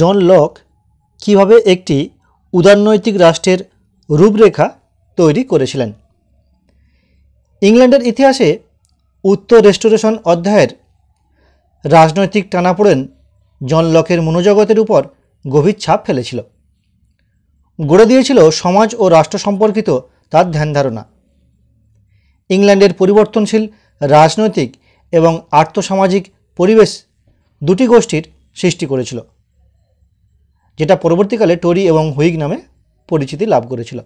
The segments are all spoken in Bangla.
জন লক কিভাবে একটি উদারনৈতিক রাষ্ট্রের রূপরেখা তৈরি করেছিলেন ইংল্যান্ডের ইতিহাসে উত্তর রেস্টোরেশন অধ্যায়ের রাজনৈতিক টানাপোড়েন জন লকের মনোজগতের উপর গভীর ছাপ ফেলেছিল গড়ে দিয়েছিল সমাজ ও রাষ্ট্র সম্পর্কিত তার ধ্যান ধারণা ইংল্যান্ডের পরিবর্তনশীল রাজনৈতিক এবং আর্থসামাজিক পরিবেশ দুটি গোষ্ঠীর সৃষ্টি করেছিল যেটা পরবর্তীকালে টরি এবং হুইগ নামে পরিচিতি লাভ করেছিল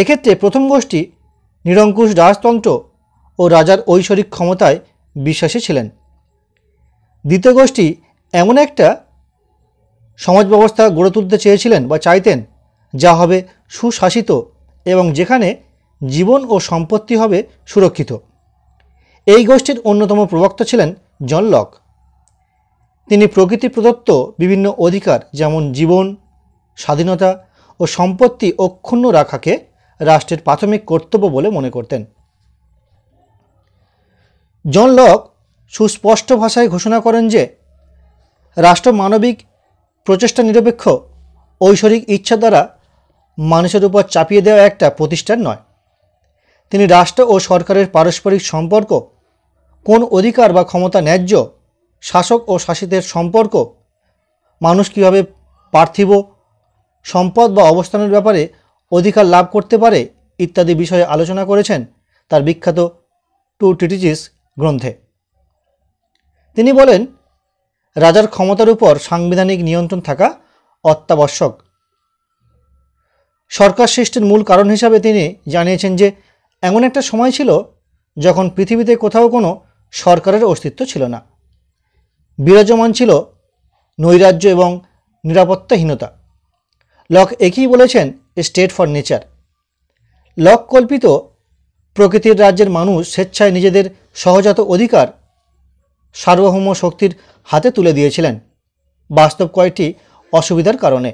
এক্ষেত্রে প্রথম গোষ্ঠী নিরঙ্কুশ রাজতন্ত্র ও রাজার ঐশ্বরিক ক্ষমতায় বিশ্বাসী ছিলেন দ্বিতীয় গোষ্ঠী এমন একটা সমাজ ব্যবস্থা গড়ে তুলতে চেয়েছিলেন বা চাইতেন যা হবে সুশাসিত এবং যেখানে জীবন ও সম্পত্তি হবে সুরক্ষিত এই গোষ্ঠীর অন্যতম প্রবক্তা ছিলেন জন লক তিনি প্রকৃতি প্রদত্ত বিভিন্ন অধিকার যেমন জীবন স্বাধীনতা ও সম্পত্তি অক্ষুণ্ণ রাখাকে রাষ্ট্রের প্রাথমিক কর্তব্য বলে মনে করতেন জন লক সুস্পষ্ট ভাষায় ঘোষণা করেন যে রাষ্ট্র মানবিক প্রচেষ্টা নিরপেক্ষ ঐশ্বরিক ইচ্ছা দ্বারা মানুষের উপর চাপিয়ে দেওয়া একটা প্রতিষ্ঠান নয় তিনি রাষ্ট্র ও সরকারের পারস্পরিক সম্পর্ক কোন অধিকার বা ক্ষমতা ন্যায্য শাসক ও শাসিতের সম্পর্ক মানুষ কীভাবে পার্থিব সম্পদ বা অবস্থানের ব্যাপারে অধিকার লাভ করতে পারে ইত্যাদি বিষয়ে আলোচনা করেছেন তার বিখ্যাত টু টিটিজিস গ্রন্থে তিনি বলেন রাজার ক্ষমতার উপর সাংবিধানিক নিয়ন্ত্রণ থাকা অত্যাবশ্যক সরকার সৃষ্টির মূল কারণ হিসাবে তিনি জানিয়েছেন যে এমন একটা সময় ছিল যখন পৃথিবীতে কোথাও কোনো সরকারের অস্তিত্ব ছিল না বিরাজমান ছিল নৈরাজ্য এবং নিরাপত্তাহীনতা লক একই বলেছেন স্টেট ফর নেচার লক কল্পিত প্রকৃতির রাজ্যের মানুষ স্বেচ্ছায় নিজেদের সহজাত অধিকার সার্বভৌম শক্তির হাতে তুলে দিয়েছিলেন বাস্তব কয়েকটি অসুবিধার কারণে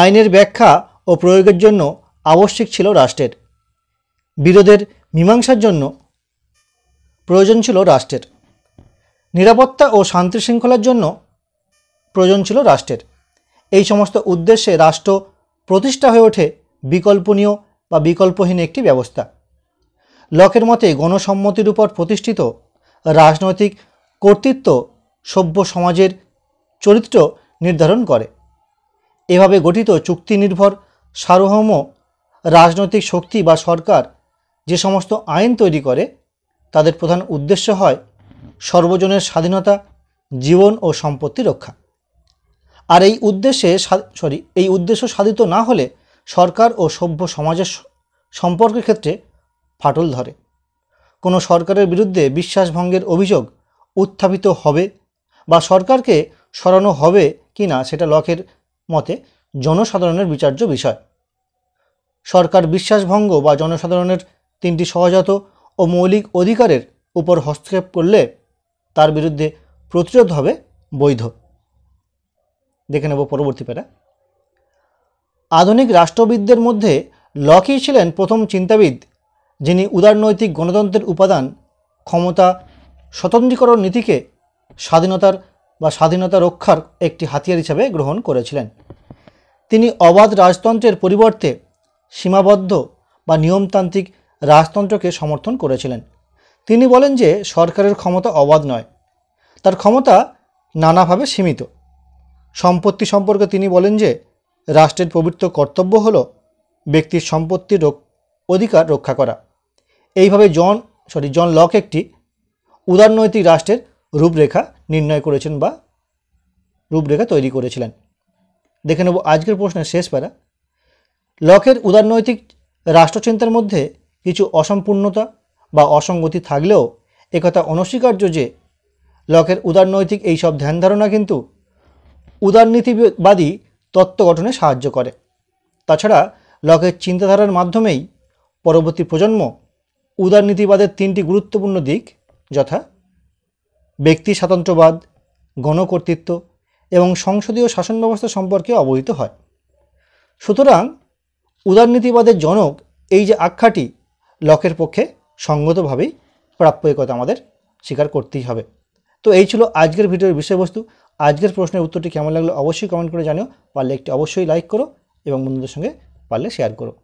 আইনের ব্যাখ্যা ও প্রয়োগের জন্য আবশ্যিক ছিল রাষ্ট্রের বিরোধের মীমাংসার জন্য প্রয়োজন ছিল রাষ্ট্রের নিরাপত্তা ও শান্তি শৃঙ্খলার জন্য প্রয়োজন ছিল রাষ্ট্রের এই সমস্ত উদ্দেশ্যে রাষ্ট্র প্রতিষ্ঠা হয়ে ওঠে বিকল্পনীয় বা বিকল্পহীন একটি ব্যবস্থা লকের মতে গণসম্মতির উপর প্রতিষ্ঠিত রাজনৈতিক কর্তৃত্ব সভ্য সমাজের চরিত্র নির্ধারণ করে এভাবে গঠিত চুক্তি নির্ভর সার্বভৌম রাজনৈতিক শক্তি বা সরকার যে সমস্ত আইন তৈরি করে তাদের প্রধান উদ্দেশ্য হয় সর্বজনের স্বাধীনতা জীবন ও সম্পত্তি রক্ষা আর এই উদ্দেশ্যে সরি এই উদ্দেশ্য সাধিত না হলে সরকার ও সভ্য সমাজের সম্পর্কের ক্ষেত্রে ফাটল ধরে কোনো সরকারের বিরুদ্ধে বিশ্বাসভঙ্গের অভিযোগ উত্থাপিত হবে বা সরকারকে সরানো হবে কি না সেটা লকের মতে জনসাধারণের বিচার্য বিষয় সরকার বিশ্বাসভঙ্গ বা জনসাধারণের তিনটি সহজাত ও মৌলিক অধিকারের উপর হস্তক্ষেপ করলে তার বিরুদ্ধে প্রতিরোধ হবে বৈধ দেখে নেব পরবর্তী প্যারা আধুনিক রাষ্ট্রবিদদের মধ্যে লকি ছিলেন প্রথম চিন্তাবিদ যিনি উদারনৈতিক গণতন্ত্রের উপাদান ক্ষমতা স্বতন্ত্রীকরণ নীতিকে স্বাধীনতার বা স্বাধীনতা রক্ষার একটি হাতিয়ার হিসাবে গ্রহণ করেছিলেন তিনি অবাধ রাজতন্ত্রের পরিবর্তে সীমাবদ্ধ বা নিয়মতান্ত্রিক রাজতন্ত্রকে সমর্থন করেছিলেন তিনি বলেন যে সরকারের ক্ষমতা অবাধ নয় তার ক্ষমতা নানাভাবে সীমিত সম্পত্তি সম্পর্কে তিনি বলেন যে রাষ্ট্রের পবিত্র কর্তব্য হল ব্যক্তির সম্পত্তির অধিকার রক্ষা করা এইভাবে জন সরি জন লক একটি উদারনৈতিক রাষ্ট্রের রূপরেখা নির্ণয় করেছেন বা রূপরেখা তৈরি করেছিলেন দেখে নেব আজকের প্রশ্নের শেষ প্যারা লকের উদারনৈতিক রাষ্ট্রচিন্তার মধ্যে কিছু অসম্পূর্ণতা বা অসঙ্গতি থাকলেও একথা অনস্বীকার্য যে লকের উদারনৈতিক এইসব ধ্যান ধারণা কিন্তু উদারনীতিবাদী তত্ত্ব গঠনে সাহায্য করে তাছাড়া লকের চিন্তাধারার মাধ্যমেই পরবর্তী প্রজন্ম উদারনীতিবাদের তিনটি গুরুত্বপূর্ণ দিক যথা ব্যক্তি স্বাতন্ত্রবাদ গণকর্তৃত্ব এবং সংসদীয় শাসন ব্যবস্থা সম্পর্কে অবহিত হয় সুতরাং উদারনীতিবাদের জনক এই যে আখ্যাটি লকের পক্ষে সঙ্গতভাবেই প্রাপ্য একথা আমাদের স্বীকার করতেই হবে তো এই ছিল আজকের ভিডিওর বিষয়বস্তু আজকের প্রশ্নের উত্তরটি কেমন লাগলো অবশ্যই কমেন্ট করে জানিও পারলে একটি অবশ্যই লাইক করো এবং বন্ধুদের সঙ্গে পারলে শেয়ার করো